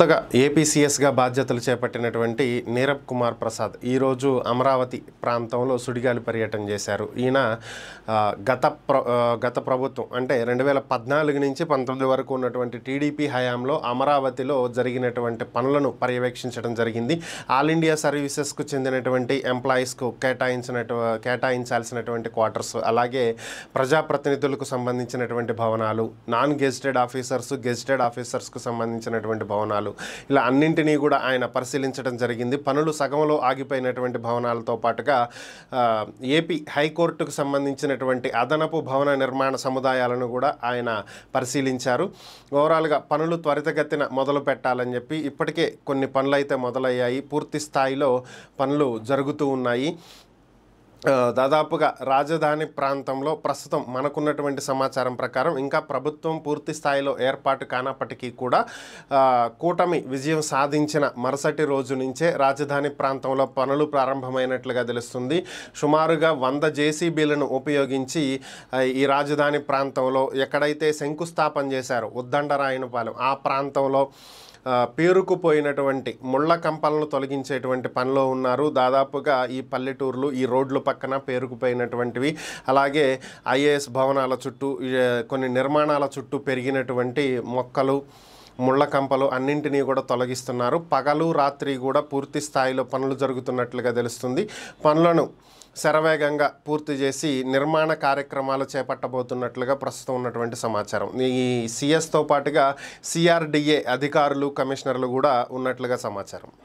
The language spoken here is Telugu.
కొత్తగా ఏపీసీఎస్గా బాధ్యతలు చేపట్టినటువంటి నీరబ్ కుమార్ ప్రసాద్ ఈరోజు అమరావతి ప్రాంతంలో సుడిగాలి పర్యటన చేశారు ఈయన గత ప్ర గత ప్రభుత్వం అంటే రెండు వేల పద్నాలుగు నుంచి పంతొమ్మిది వరకు ఉన్నటువంటి టీడీపీ హయాంలో అమరావతిలో జరిగినటువంటి పనులను పర్యవేక్షించడం జరిగింది ఆల్ ఇండియా సర్వీసెస్కు చెందినటువంటి ఎంప్లాయీస్కు కేటాయించినటు కేటాయించాల్సినటువంటి క్వార్టర్స్ అలాగే ప్రజాప్రతినిధులకు సంబంధించినటువంటి భవనాలు నాన్ గెజిటెడ్ ఆఫీసర్స్ గెజిటెడ్ ఆఫీసర్స్కు సంబంధించినటువంటి భవనాలు భవనాలు ఇలా అన్నింటినీ కూడా ఆయన పరిశీలించడం జరిగింది పనులు సగంలో ఆగిపోయినటువంటి భవనాలతో పాటుగా ఏపీ హైకోర్టుకు సంబంధించినటువంటి అదనపు భవన నిర్మాణ సముదాయాలను కూడా ఆయన పరిశీలించారు ఓవరాల్గా పనులు త్వరితగతిన మొదలు పెట్టాలని చెప్పి ఇప్పటికే కొన్ని పనులు అయితే మొదలయ్యాయి పూర్తి స్థాయిలో పనులు జరుగుతూ ఉన్నాయి దాదాపుగా రాజధాని ప్రాంతంలో ప్రస్తుతం మనకున్నటువంటి సమాచారం ప్రకారం ఇంకా ప్రభుత్వం పూర్తి స్థాయిలో ఏర్పాటు కానప్పటికీ కూడా కూటమి విజయం సాధించిన మరుసటి రోజు నుంచే రాజధాని ప్రాంతంలో పనులు ప్రారంభమైనట్లుగా తెలుస్తుంది సుమారుగా వంద జేసీబీలను ఉపయోగించి ఈ రాజధాని ప్రాంతంలో ఎక్కడైతే శంకుస్థాపన చేశారో ఉద్దండరాయనపాలెం ఆ ప్రాంతంలో పేరుకుపోయినటువంటి ముళ్ళ కంపలను తొలగించేటువంటి పనిలో ఉన్నారు దాదాపుగా ఈ పల్లెటూర్లు ఈ రోడ్లు పక్కన పేరుకుపోయినటువంటివి అలాగే ఐఏఎస్ భవనాల చుట్టూ కొన్ని నిర్మాణాల చుట్టూ పెరిగినటువంటి మొక్కలు ముళ్ళ కంపలు అన్నింటినీ కూడా తొలగిస్తున్నారు పగలు రాత్రి కూడా పూర్తి స్థాయిలో పనులు జరుగుతున్నట్లుగా తెలుస్తుంది పనులను శరవేగంగా పూర్తి చేసి నిర్మాణ కార్యక్రమాలు చేపట్టబోతున్నట్లుగా ప్రస్తుతం ఉన్నటువంటి సమాచారం ఈ సిఎస్తో పాటుగా సిఆర్డిఏ అధికారులు కమిషనర్లు కూడా ఉన్నట్లుగా సమాచారం